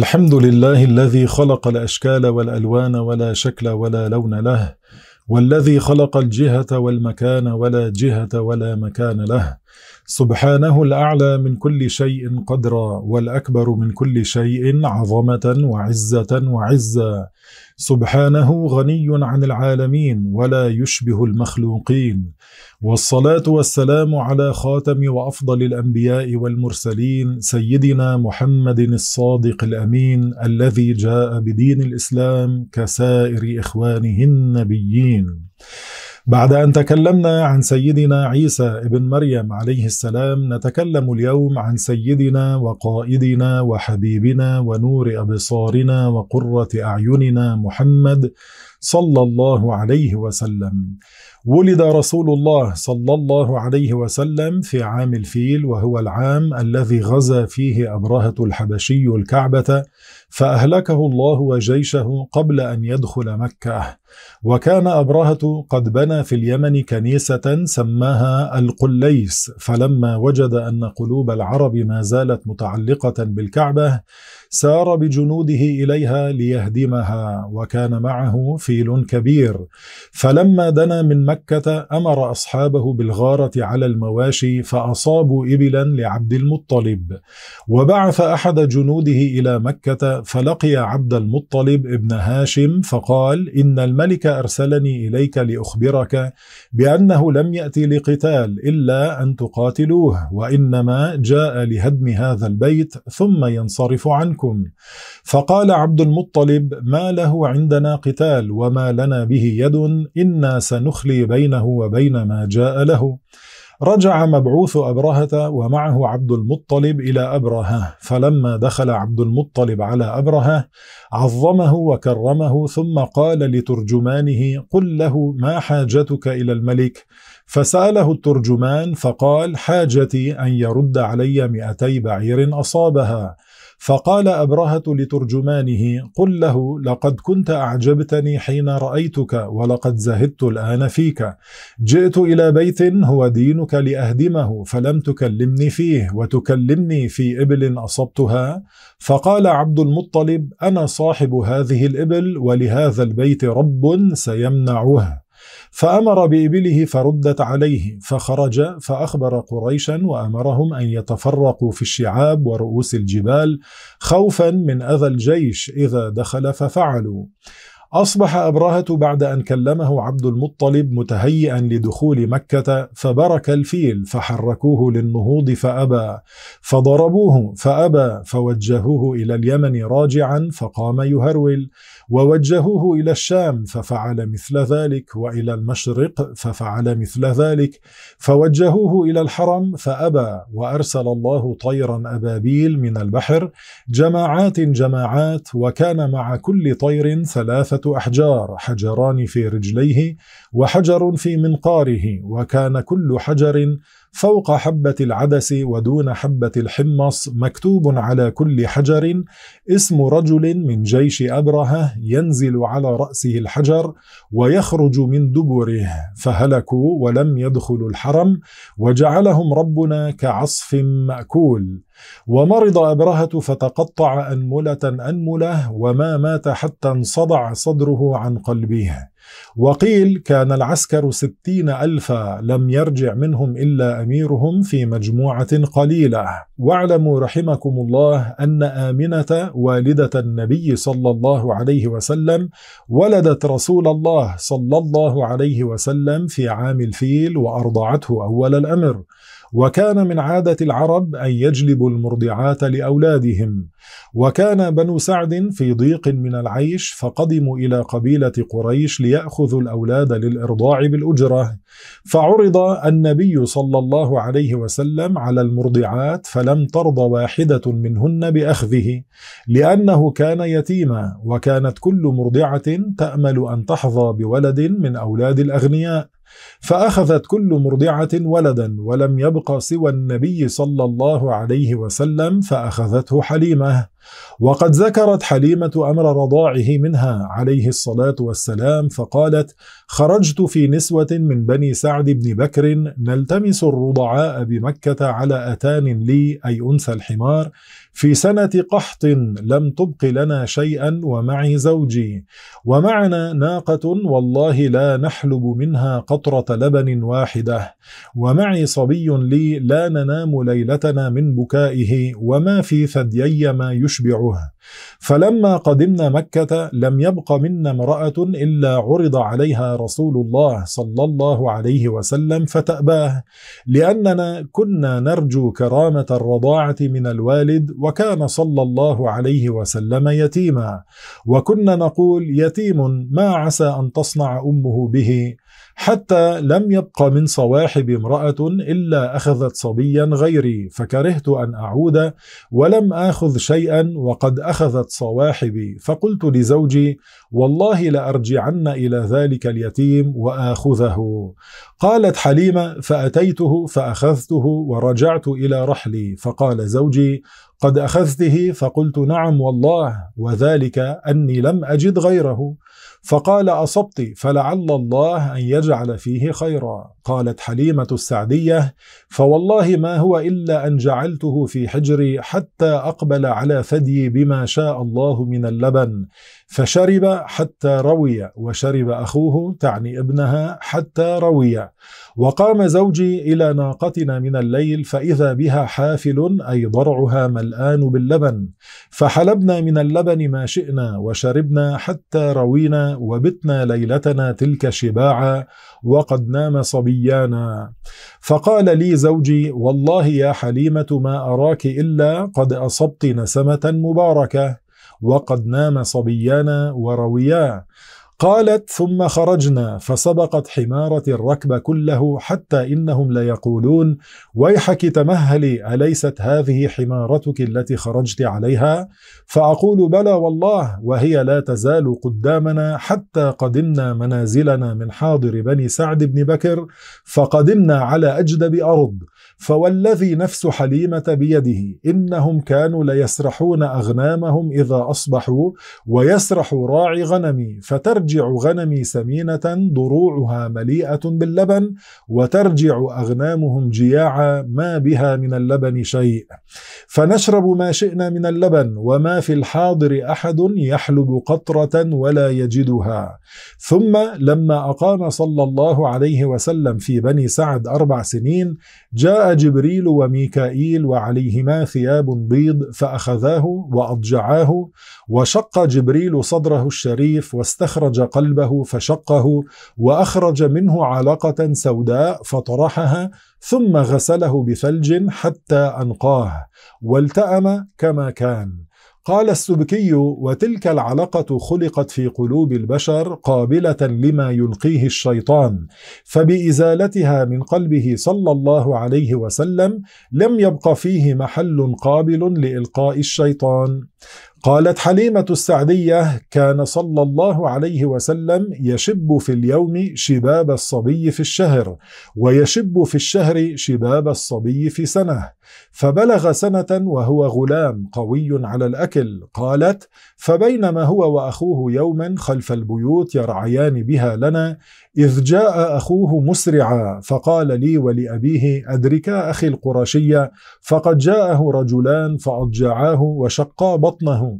الحمد لله الذي خلق الاشكال والالوان ولا شكل ولا لون له والذي خلق الجهه والمكان ولا جهه ولا مكان له سبحانه الأعلى من كل شيء قدرا والأكبر من كل شيء عظمة وعزة وعزا سبحانه غني عن العالمين ولا يشبه المخلوقين والصلاة والسلام على خاتم وأفضل الأنبياء والمرسلين سيدنا محمد الصادق الأمين الذي جاء بدين الإسلام كسائر إخوانه النبيين بعد أن تكلمنا عن سيدنا عيسى ابن مريم عليه السلام نتكلم اليوم عن سيدنا وقائدنا وحبيبنا ونور أبصارنا وقرة أعيننا محمد صلى الله عليه وسلم ولد رسول الله صلى الله عليه وسلم في عام الفيل وهو العام الذي غزا فيه أبرهة الحبشي الكعبة فأهلكه الله وجيشه قبل أن يدخل مكة وكان أبرهة قد بنى في اليمن كنيسة سماها القليس فلما وجد أن قلوب العرب ما زالت متعلقة بالكعبة سار بجنوده إليها ليهدمها وكان معه فيل كبير فلما دنا من مكة أمر أصحابه بالغارة على المواشي فأصابوا إبلا لعبد المطلب وبعث أحد جنوده إلى مكة فلقي عبد المطلب ابن هاشم فقال إن الم الملك أرسلني إليك لأخبرك بأنه لم يأتي لقتال إلا أن تقاتلوه وإنما جاء لهدم هذا البيت ثم ينصرف عنكم فقال عبد المطلب ما له عندنا قتال وما لنا به يد إنا سنخلي بينه وبين ما جاء له رجع مبعوث أبرهة ومعه عبد المطلب إلى أبرهة فلما دخل عبد المطلب على أبرهة عظمه وكرمه ثم قال لترجمانه قل له ما حاجتك إلى الملك فسأله الترجمان فقال حاجتي أن يرد علي مئتي بعير أصابها فقال أبرهة لترجمانه قل له لقد كنت أعجبتني حين رأيتك ولقد زهدت الآن فيك جئت إلى بيت هو دينك لأهدمه فلم تكلمني فيه وتكلمني في إبل أصبتها فقال عبد المطلب أنا صاحب هذه الإبل ولهذا البيت رب سيمنعه فأمر بإبله فردت عليه فخرج فأخبر قريشا وأمرهم أن يتفرقوا في الشعاب ورؤوس الجبال خوفا من أذى الجيش إذا دخل ففعلوا أصبح أبرهة بعد أن كلمه عبد المطلب متهيئا لدخول مكة فبرك الفيل فحركوه للنهوض فأبى فضربوه فأبى فوجهوه إلى اليمن راجعا فقام يهرول ووجهوه إلى الشام ففعل مثل ذلك وإلى المشرق ففعل مثل ذلك فوجهوه إلى الحرم فأبى وأرسل الله طيرا أبابيل من البحر جماعات جماعات وكان مع كل طير ثلاثة أحجار حجران في رجليه وحجر في منقاره وكان كل حجر فوق حبة العدس ودون حبة الحمص مكتوب على كل حجر اسم رجل من جيش أبرهة ينزل على رأسه الحجر ويخرج من دبره فهلكوا ولم يدخلوا الحرم وجعلهم ربنا كعصف مأكول ومرض أبرهة فتقطع أنملة أنملة وما مات حتى انصدع صدره عن قلبه وقيل كان العسكر ستين ألفا لم يرجع منهم إلا أميرهم في مجموعة قليلة واعلموا رحمكم الله أن آمنة والدة النبي صلى الله عليه وسلم ولدت رسول الله صلى الله عليه وسلم في عام الفيل وأرضعته أول الأمر وكان من عادة العرب أن يجلبوا المرضعات لأولادهم وكان بنو سعد في ضيق من العيش فقدموا إلى قبيلة قريش ليأخذوا الأولاد للإرضاع بالأجرة فعرض النبي صلى الله عليه وسلم على المرضعات فلم ترض واحدة منهن بأخذه لأنه كان يتيما وكانت كل مرضعة تأمل أن تحظى بولد من أولاد الأغنياء فأخذت كل مرضعة ولدا ولم يبق سوى النبي صلى الله عليه وسلم فأخذته حليمة وقد ذكرت حليمة أمر رضاعه منها عليه الصلاة والسلام فقالت خرجت في نسوة من بني سعد بن بكر نلتمس الرضعاء بمكة على أتان لي أي أنثى الحمار في سنة قحط لم تبق لنا شيئا ومعي زوجي ومعنا ناقة والله لا نحلب منها قطرة لبن واحدة ومعي صبي لي لا ننام ليلتنا من بكائه وما في ثديي ما يشبعه فلما قدمنا مكة لم يبق منا امرأة إلا عرض عليها رسول الله صلى الله عليه وسلم فتأباه لأننا كنا نرجو كرامة الرضاعة من الوالد وكان صلى الله عليه وسلم يتيما وكنا نقول يتيم ما عسى أن تصنع أمه به حتى لم يبق من صواحب امرأة إلا أخذت صبيا غيري فكرهت أن أعود ولم آخذ شيئا وقد أخذت صواحبي فقلت لزوجي والله لأرجعن إلى ذلك اليتيم وآخذه قالت حليمة فأتيته فأخذته ورجعت إلى رحلي فقال زوجي قد أخذته فقلت نعم والله وذلك أني لم أجد غيره فقال أصبت فلعل الله أن يجعل فيه خيرا قالت حليمة السعدية فوالله ما هو إلا أن جعلته في حجري حتى أقبل على ثدي بما شاء الله من اللبن فشرب حتى روي وشرب أخوه تعني ابنها حتى روي وقام زوجي إلى ناقتنا من الليل فإذا بها حافل أي ضرعها ملآن باللبن فحلبنا من اللبن ما شئنا وشربنا حتى روينا وبتنا ليلتنا تلك شباعا وقد نام صبيانا فقال لي زوجي والله يا حليمة ما أراك إلا قد أصبت نسمة مباركة وقد نام صبيانا ورويا قالت ثم خرجنا فسبقت حمارة الركب كله حتى إنهم ليقولون ويحك تمهلي أليست هذه حمارتك التي خرجت عليها فأقول بلى والله وهي لا تزال قدامنا حتى قدمنا منازلنا من حاضر بني سعد بن بكر فقدمنا على أجدب أرض فوالذي نفس حليمة بيده إنهم كانوا ليسرحون أغنامهم إذا أصبحوا ويسرح راعي غنمي فترجع غنمي سمينة ضروعها مليئة باللبن وترجع أغنامهم جياعا ما بها من اللبن شيء فنشرب ما شئنا من اللبن وما في الحاضر أحد يحلب قطرة ولا يجدها ثم لما أقام صلى الله عليه وسلم في بني سعد أربع سنين جاء جبريل وميكائيل وعليهما ثياب بيض فأخذاه وأضجعاه وشق جبريل صدره الشريف واستخرج قلبه فشقه وأخرج منه علقة سوداء فطرحها ثم غسله بثلج حتى أنقاه والتأم كما كان قال السبكي وتلك العلقة خلقت في قلوب البشر قابلة لما يلقيه الشيطان فبإزالتها من قلبه صلى الله عليه وسلم لم يبق فيه محل قابل لإلقاء الشيطان قالت حليمة السعدية كان صلى الله عليه وسلم يشب في اليوم شباب الصبي في الشهر ويشب في الشهر شباب الصبي في سنة فبلغ سنة وهو غلام قوي على الأكل قالت فبينما هو وأخوه يوما خلف البيوت يرعيان بها لنا إذ جاء أخوه مسرعا فقال لي ولأبيه أدركا أخي القرشية فقد جاءه رجلان فأضجعاه وشقا بطنه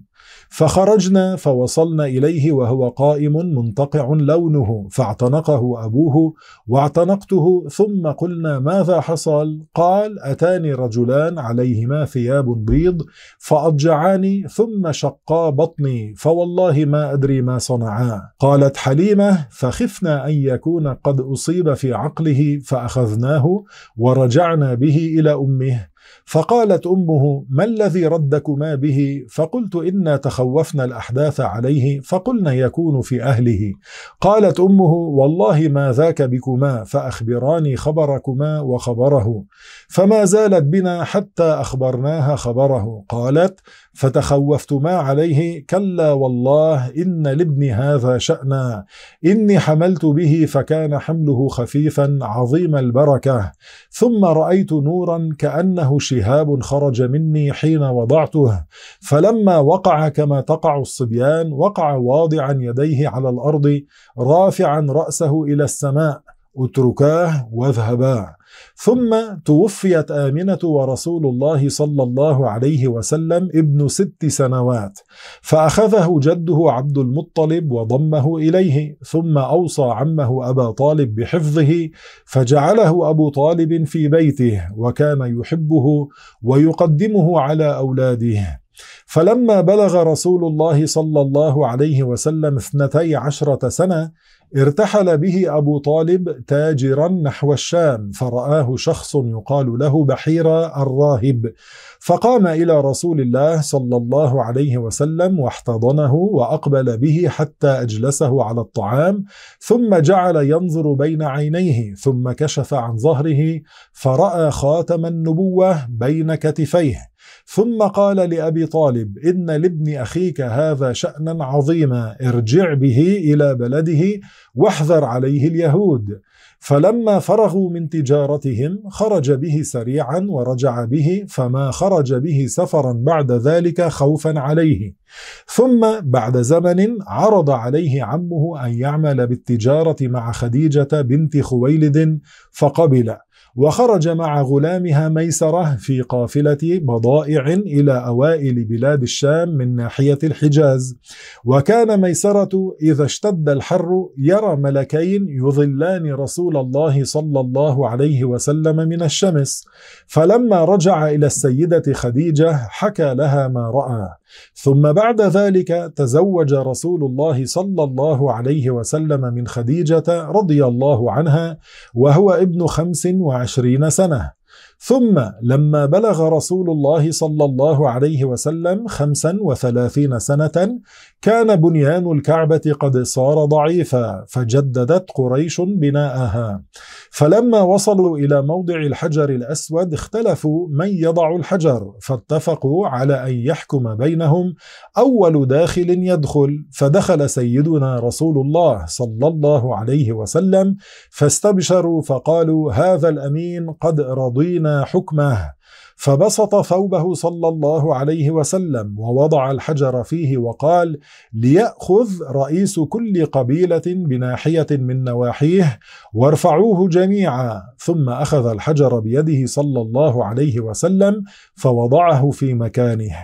فخرجنا فوصلنا إليه وهو قائم منتقع لونه فاعتنقه أبوه واعتنقته ثم قلنا ماذا حصل؟ قال أتاني رجلان عليهما ثياب بيض فأضجعاني ثم شقا بطني فوالله ما أدري ما صنعا قالت حليمة فخفنا أن يكون قد أصيب في عقله فأخذناه ورجعنا به إلى أمه فقالت امه ما الذي ردكما به فقلت انا تخوفنا الاحداث عليه فقلنا يكون في اهله قالت امه والله ما ذاك بكما فاخبراني خبركما وخبره فما زالت بنا حتى اخبرناها خبره قالت فتخوفت ما عليه كلا والله إن لابني هذا شأنا إني حملت به فكان حمله خفيفا عظيم البركة ثم رأيت نورا كأنه شهاب خرج مني حين وضعته فلما وقع كما تقع الصبيان وقع واضعا يديه على الأرض رافعا رأسه إلى السماء اتركاه واذهبا ثم توفيت آمنة ورسول الله صلى الله عليه وسلم ابن ست سنوات فأخذه جده عبد المطلب وضمه إليه ثم أوصى عمه أبا طالب بحفظه فجعله أبو طالب في بيته وكان يحبه ويقدمه على أولاده فلما بلغ رسول الله صلى الله عليه وسلم اثنتي عشرة سنة ارتحل به أبو طالب تاجرا نحو الشام فرآه شخص يقال له بحيرة الراهب فقام إلى رسول الله صلى الله عليه وسلم واحتضنه وأقبل به حتى أجلسه على الطعام ثم جعل ينظر بين عينيه ثم كشف عن ظهره فرأى خاتم النبوة بين كتفيه ثم قال لأبي طالب إن لابن أخيك هذا شأنا عظيما ارجع به إلى بلده واحذر عليه اليهود فلما فرغوا من تجارتهم خرج به سريعا ورجع به فما خرج به سفرا بعد ذلك خوفا عليه ثم بعد زمن عرض عليه عمه أن يعمل بالتجارة مع خديجة بنت خويلد فقبل وخرج مع غلامها ميسره في قافله بضائع الى اوائل بلاد الشام من ناحيه الحجاز وكان ميسره اذا اشتد الحر يرى ملكين يظلان رسول الله صلى الله عليه وسلم من الشمس فلما رجع الى السيده خديجه حكى لها ما راى ثم بعد ذلك تزوج رسول الله صلى الله عليه وسلم من خديجه رضي الله عنها وهو ابن خمس وعشرين عشرين سنة ثم لما بلغ رسول الله صلى الله عليه وسلم خمسا وثلاثين سنة كان بنيان الكعبة قد صار ضعيفا فجددت قريش بناءها فلما وصلوا إلى موضع الحجر الأسود اختلفوا من يضع الحجر فاتفقوا على أن يحكم بينهم أول داخل يدخل فدخل سيدنا رسول الله صلى الله عليه وسلم فاستبشروا فقالوا هذا الأمين قد رضينا حكمه فبسط ثوبه صلى الله عليه وسلم ووضع الحجر فيه وقال ليأخذ رئيس كل قبيلة بناحية من نواحيه وارفعوه جميعا ثم أخذ الحجر بيده صلى الله عليه وسلم فوضعه في مكانه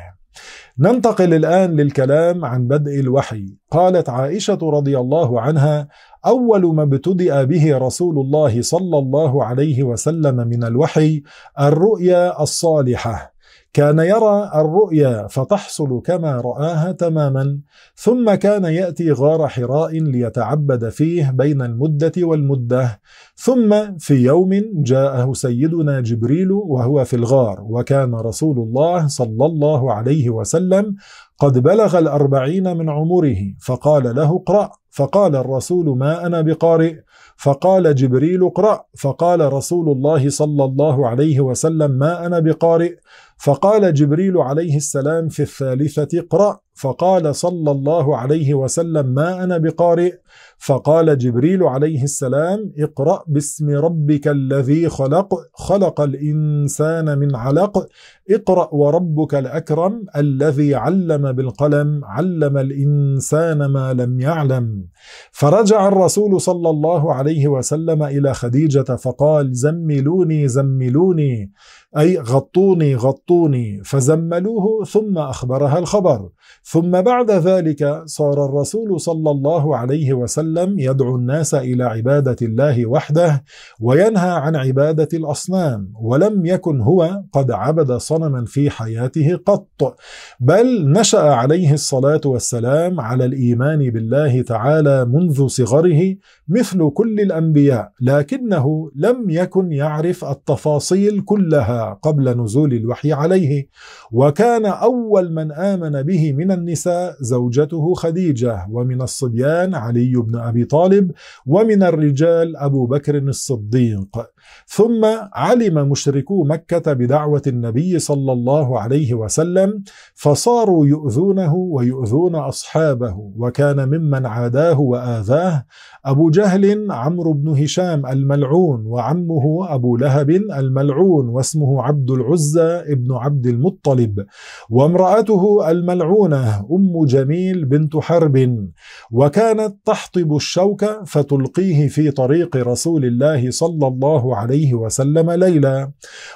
ننتقل الآن للكلام عن بدء الوحي قالت عائشة رضي الله عنها أول ما ابتدأ به رسول الله صلى الله عليه وسلم من الوحي الرؤيا الصالحة كان يرى الرؤيا فتحصل كما رآها تماما ثم كان يأتي غار حراء ليتعبد فيه بين المدة والمدة ثم في يوم جاءه سيدنا جبريل وهو في الغار وكان رسول الله صلى الله عليه وسلم قد بلغ الأربعين من عمره فقال له اقرأ فقال الرسول ما أنا بقارئ فقال جبريل اقرأ فقال رسول الله صلى الله عليه وسلم ما أنا بقارئ فقال جبريل عليه السلام في الثالثة اقرأ فقال صلى الله عليه وسلم ما أنا بقارئ فقال جبريل عليه السلام اقرأ باسم ربك الذي خلق خلق الإنسان من علق اقرأ وربك الأكرم الذي علم بالقلم علم الإنسان ما لم يعلم فرجع الرسول صلى الله عليه وسلم إلى خديجة فقال زملوني زملوني أي غطوني غطوني فزملوه ثم أخبرها الخبر ثم بعد ذلك صار الرسول صلى الله عليه وسلم يدعو الناس إلى عبادة الله وحده وينهى عن عبادة الأصنام ولم يكن هو قد عبد صنما في حياته قط بل نشأ عليه الصلاة والسلام على الإيمان بالله تعالى منذ صغره مثل كل الأنبياء لكنه لم يكن يعرف التفاصيل كلها قبل نزول الوحي عليه وكان أول من آمن به من النساء زوجته خديجة ومن الصبيان علي بن أبي طالب ومن الرجال أبو بكر الصديق ثم علم مشركو مكة بدعوة النبي صلى الله عليه وسلم فصاروا يؤذونه ويؤذون أصحابه وكان ممن عاداه وآذاه أبو جهل عمرو بن هشام الملعون وعمه أبو لهب الملعون واسمه عبد العزى ابن عبد المطلب وامرأته الملعونة أم جميل بنت حرب وكانت تحطب الشوك فتلقيه في طريق رسول الله صلى الله عليه وسلم ليلا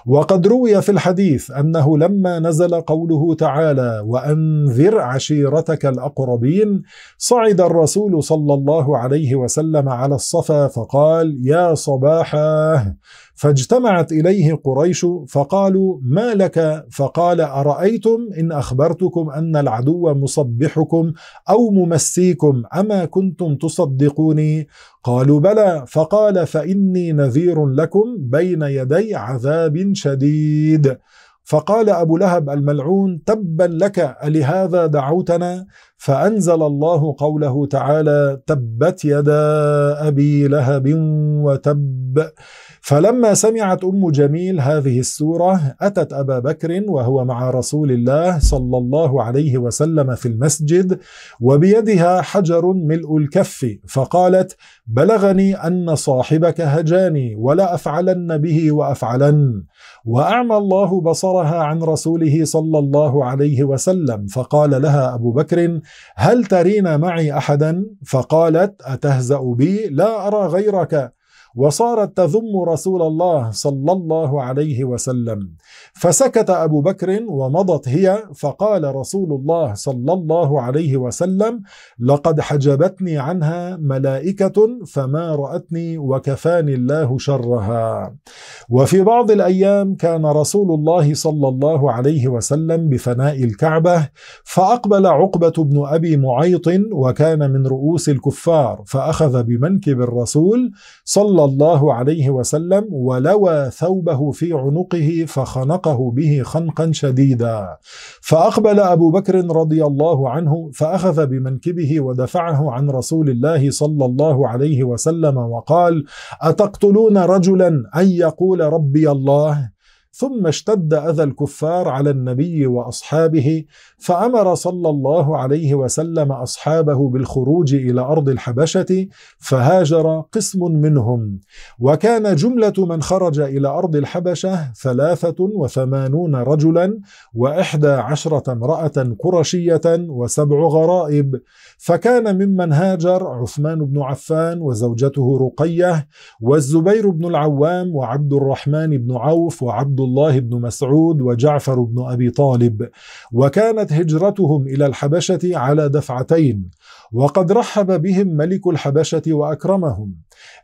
وقد روي في الحديث أنه لما نزل قوله تعالى وأنذر عشيرتك الأقربين صعد الرسول صلى الله عليه وسلم على الصفا فقال يا صباحا فاجتمعت اليه قريش فقالوا ما لك فقال ارايتم ان اخبرتكم ان العدو مصبحكم او ممسيكم اما كنتم تصدقوني قالوا بلى فقال فاني نذير لكم بين يدي عذاب شديد فقال ابو لهب الملعون تبا لك الهذا دعوتنا فأنزل الله قوله تعالى تبت يدا أبي لهب وتب فلما سمعت أم جميل هذه السورة أتت أبا بكر وهو مع رسول الله صلى الله عليه وسلم في المسجد وبيدها حجر ملء الكف فقالت بلغني أن صاحبك هجاني ولا أفعلن به وأفعلن وأعمى الله بصرها عن رسوله صلى الله عليه وسلم فقال لها أبو بكر هل ترين معي احدا فقالت اتهزا بي لا ارى غيرك وصارت تذم رسول الله صلى الله عليه وسلم فسكت أبو بكر ومضت هي فقال رسول الله صلى الله عليه وسلم لقد حجبتني عنها ملائكة فما رأتني وكفاني الله شرها وفي بعض الأيام كان رسول الله صلى الله عليه وسلم بفناء الكعبة فأقبل عقبة بن أبي معيط وكان من رؤوس الكفار فأخذ بمنكب الرسول صلى صلى الله عليه وسلم ولوى ثوبه في عنقه فخنقه به خنقا شديدا فأقبل أبو بكر رضي الله عنه فأخذ بمنكبه ودفعه عن رسول الله صلى الله عليه وسلم وقال أتقتلون رجلا أن يقول ربي الله ثم اشتد اذى الكفار على النبي واصحابه فامر صلى الله عليه وسلم اصحابه بالخروج الى ارض الحبشه فهاجر قسم منهم وكان جمله من خرج الى ارض الحبشه ثلاثه وثمانون رجلا واحدى عشره امراه قرشيه وسبع غرائب فكان ممن هاجر عثمان بن عفان وزوجته رقيه والزبير بن العوام وعبد الرحمن بن عوف وعبد الله بن مسعود وجعفر بن أبي طالب وكانت هجرتهم إلى الحبشة على دفعتين وقد رحب بهم ملك الحبشة وأكرمهم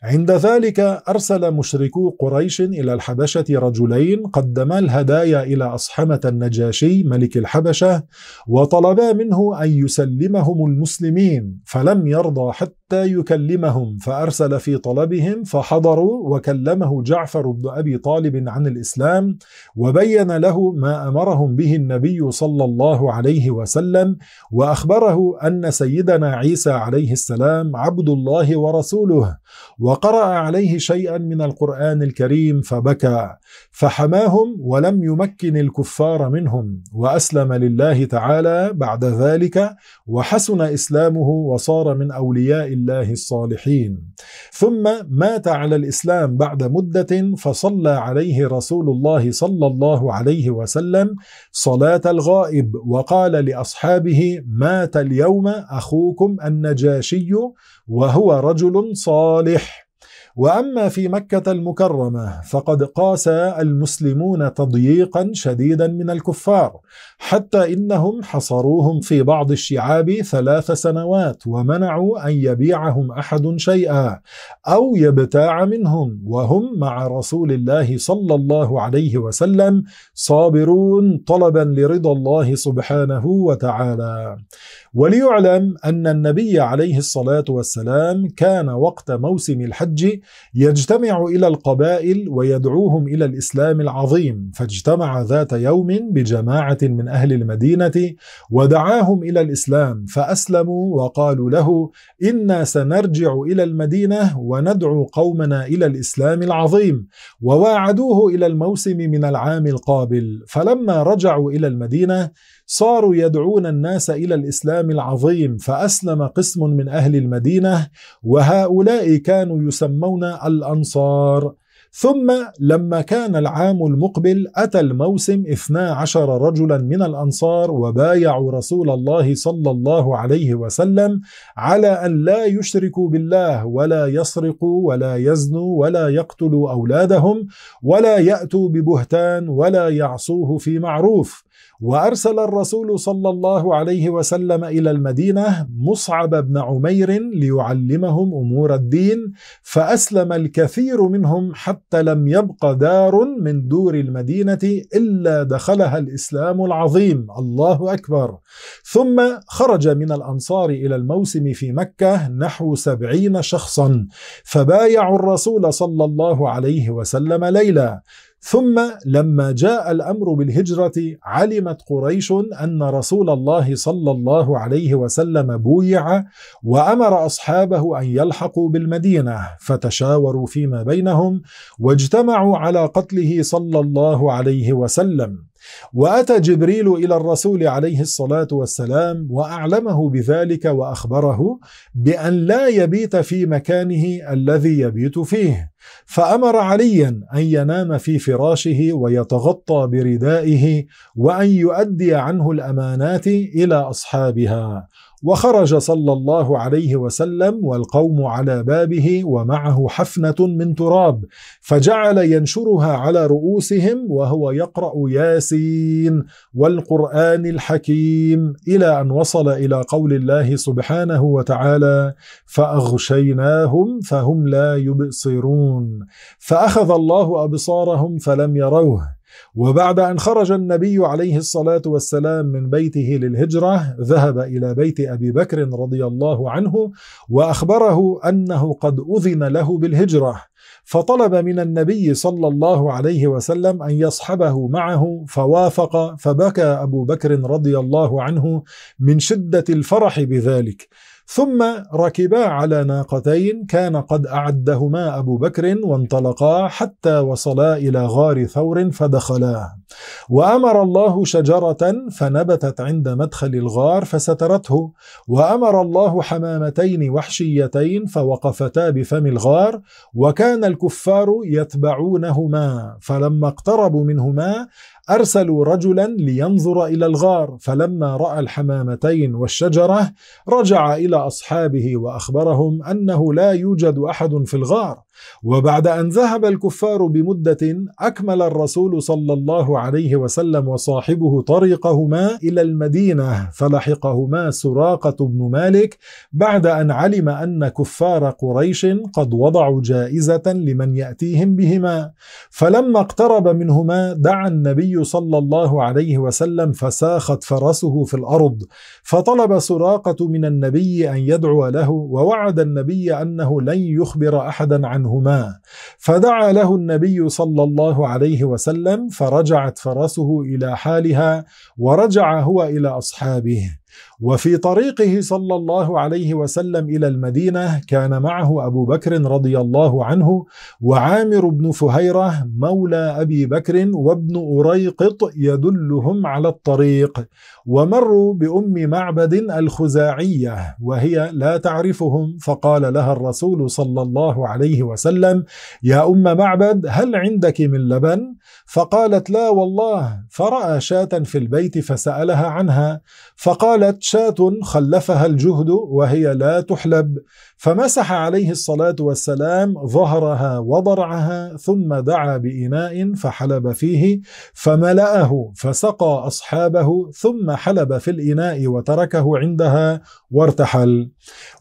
عند ذلك أرسل مشركو قريش إلى الحبشة رجلين قدما الهدايا إلى أصحمة النجاشي ملك الحبشة وطلبا منه أن يسلمهم المسلمين فلم يرضى حتى حتى يكلمهم فأرسل في طلبهم فحضروا وكلمه جعفر بن أبي طالب عن الإسلام وبين له ما أمرهم به النبي صلى الله عليه وسلم وأخبره أن سيدنا عيسى عليه السلام عبد الله ورسوله وقرأ عليه شيئا من القرآن الكريم فبكى فحماهم ولم يمكن الكفار منهم وأسلم لله تعالى بعد ذلك وحسن إسلامه وصار من أولياء الله الصالحين ثم مات على الإسلام بعد مدة فصلى عليه رسول الله صلى الله عليه وسلم صلاة الغائب وقال لأصحابه مات اليوم أخوكم النجاشي وهو رجل صالح وأما في مكة المكرمة فقد قاس المسلمون تضييقا شديدا من الكفار حتى إنهم حصروهم في بعض الشعاب ثلاث سنوات ومنعوا أن يبيعهم أحد شيئا أو يبتاع منهم وهم مع رسول الله صلى الله عليه وسلم صابرون طلبا لرضا الله سبحانه وتعالى وليعلم أن النبي عليه الصلاة والسلام كان وقت موسم الحج يجتمع إلى القبائل ويدعوهم إلى الإسلام العظيم فاجتمع ذات يوم بجماعة من أهل المدينة ودعاهم إلى الإسلام فأسلموا وقالوا له إنا سنرجع إلى المدينة وندعو قومنا إلى الإسلام العظيم وواعدوه إلى الموسم من العام القابل فلما رجعوا إلى المدينة صاروا يدعون الناس الى الاسلام العظيم فاسلم قسم من اهل المدينه وهؤلاء كانوا يسمون الانصار ثم لما كان العام المقبل أتى الموسم عشر رجلا من الأنصار وبايعوا رسول الله صلى الله عليه وسلم على أن لا يشركوا بالله ولا يسرقوا ولا يزنوا ولا يقتلوا أولادهم ولا يأتوا ببهتان ولا يعصوه في معروف وأرسل الرسول صلى الله عليه وسلم إلى المدينة مصعب بن عمير ليعلمهم أمور الدين فأسلم الكثير منهم حتى لم يبق دار من دور المدينة إلا دخلها الإسلام العظيم الله أكبر ثم خرج من الأنصار إلى الموسم في مكة نحو سبعين شخصا فبايعوا الرسول صلى الله عليه وسلم ليلة ثم لما جاء الامر بالهجره علمت قريش ان رسول الله صلى الله عليه وسلم بويع وامر اصحابه ان يلحقوا بالمدينه فتشاوروا فيما بينهم واجتمعوا على قتله صلى الله عليه وسلم واتى جبريل الى الرسول عليه الصلاه والسلام واعلمه بذلك واخبره بان لا يبيت في مكانه الذي يبيت فيه فامر عليا ان ينام في فراشه ويتغطى بردائه وان يؤدي عنه الامانات الى اصحابها وخرج صلى الله عليه وسلم والقوم على بابه ومعه حفنة من تراب فجعل ينشرها على رؤوسهم وهو يقرأ ياسين والقرآن الحكيم إلى أن وصل إلى قول الله سبحانه وتعالى فأغشيناهم فهم لا يبصرون فأخذ الله أبصارهم فلم يروه وبعد أن خرج النبي عليه الصلاة والسلام من بيته للهجرة ذهب إلى بيت أبي بكر رضي الله عنه وأخبره أنه قد أذن له بالهجرة فطلب من النبي صلى الله عليه وسلم أن يصحبه معه فوافق فبكى أبو بكر رضي الله عنه من شدة الفرح بذلك ثم ركبا على ناقتين كان قد أعدهما أبو بكر وانطلقا حتى وصلا إلى غار ثور فدخلاه وأمر الله شجرة فنبتت عند مدخل الغار فسترته وأمر الله حمامتين وحشيتين فوقفتا بفم الغار وكان الكفار يتبعونهما فلما اقتربوا منهما أرسلوا رجلا لينظر إلى الغار فلما رأى الحمامتين والشجرة رجع إلى أصحابه وأخبرهم أنه لا يوجد أحد في الغار وبعد أن ذهب الكفار بمدة أكمل الرسول صلى الله عليه وسلم وصاحبه طريقهما إلى المدينة فلحقهما سراقة بن مالك بعد أن علم أن كفار قريش قد وضعوا جائزة لمن يأتيهم بهما فلما اقترب منهما دعا النبي صلى الله عليه وسلم فساخت فرسه في الأرض فطلب سراقة من النبي أن يدعو له ووعد النبي أنه لن يخبر أحدا عن عنهما فدعا له النبي صلى الله عليه وسلم فرجعت فرسه إلى حالها ورجع هو إلى أصحابه وفي طريقه صلى الله عليه وسلم إلى المدينة كان معه أبو بكر رضي الله عنه وعامر بن فهيرة مولى أبي بكر وابن أريقط يدلهم على الطريق ومروا بأم معبد الخزاعية وهي لا تعرفهم فقال لها الرسول صلى الله عليه وسلم يا أم معبد هل عندك من لبن؟ فقالت لا والله فرأى شاة في البيت فسألها عنها فقالت شاة خلفها الجهد وهي لا تحلب فمسح عليه الصلاة والسلام ظهرها وضرعها ثم دعا بإناء فحلب فيه فملأه فسقى أصحابه ثم حلب في الإناء وتركه عندها وارتحل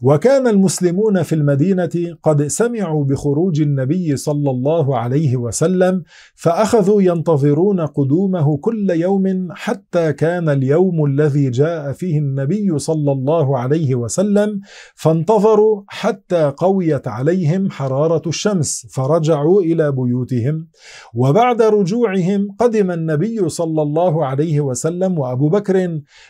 وكان المسلمون في المدينة قد سمعوا بخروج النبي صلى الله عليه وسلم فأخذوا ينتظرون قدومه كل يوم حتى كان اليوم الذي جاء فيه النبي صلى الله عليه وسلم فانتظروا حتى قويت عليهم حرارة الشمس فرجعوا إلى بيوتهم وبعد رجوعهم قدم النبي صلى الله عليه وسلم وأبو بكر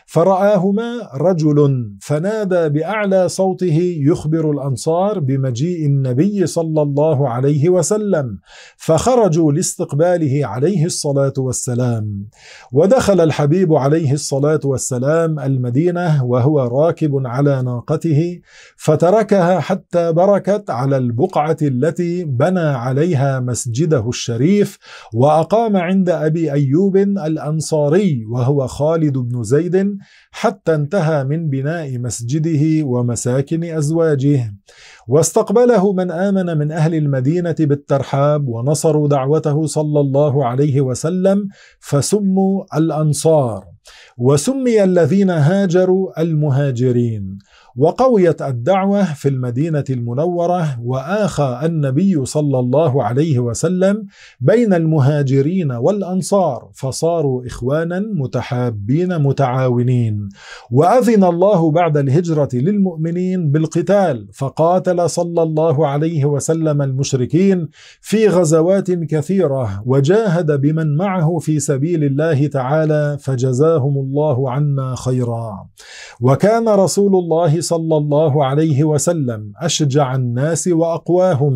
فرآهما رجل فنادى بأعلى صوته يخبر الأنصار بمجيء النبي صلى الله عليه وسلم فخرجوا لاستقباله عليه الصلاة والسلام ودخل الحبيب عليه الصلاة والسلام المدينة وهو راكب على ناقته فتركها لها حتى بركت على البقعة التي بنى عليها مسجده الشريف وأقام عند أبي أيوب الأنصاري وهو خالد بن زيد حتى انتهى من بناء مسجده ومساكن أزواجه واستقبله من آمن من أهل المدينة بالترحاب ونصروا دعوته صلى الله عليه وسلم فسموا الأنصار وسمي الذين هاجروا المهاجرين وقويت الدعوة في المدينة المنورة وآخى النبي صلى الله عليه وسلم بين المهاجرين والأنصار فصاروا إخوانا متحابين متعاونين وأذن الله بعد الهجرة للمؤمنين بالقتال فقاتل صلى الله عليه وسلم المشركين في غزوات كثيرة وجاهد بمن معه في سبيل الله تعالى فجزاهم الله عنا خيرا وكان رسول الله صلى الله عليه وسلم أشجع الناس وأقواهم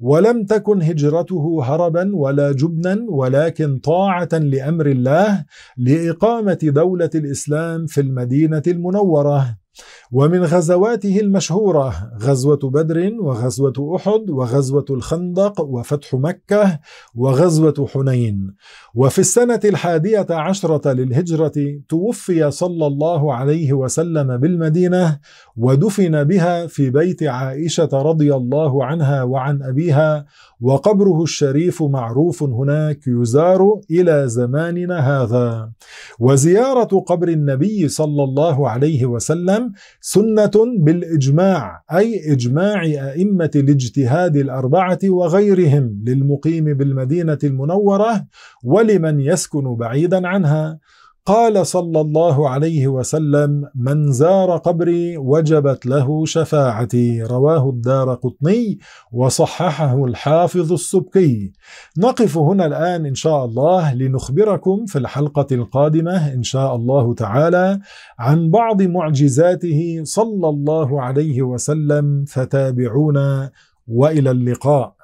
ولم تكن هجرته هربا ولا جبنا ولكن طاعة لأمر الله لإقامة دولة الإسلام في المدينة المنورة ومن غزواته المشهورة غزوة بدر وغزوة أحد وغزوة الخندق وفتح مكة وغزوة حنين وفي السنة الحادية عشرة للهجرة توفي صلى الله عليه وسلم بالمدينة ودفن بها في بيت عائشة رضي الله عنها وعن أبيها وقبره الشريف معروف هناك يزار إلى زماننا هذا وزيارة قبر النبي صلى الله عليه وسلم سنة بالإجماع أي إجماع أئمة الاجتهاد الأربعة وغيرهم للمقيم بالمدينة المنورة وال ولمن يسكن بعيدا عنها قال صلى الله عليه وسلم من زار قبري وجبت له شفاعتي رواه الدار قطني وصححه الحافظ السبكي نقف هنا الآن إن شاء الله لنخبركم في الحلقة القادمة إن شاء الله تعالى عن بعض معجزاته صلى الله عليه وسلم فتابعونا وإلى اللقاء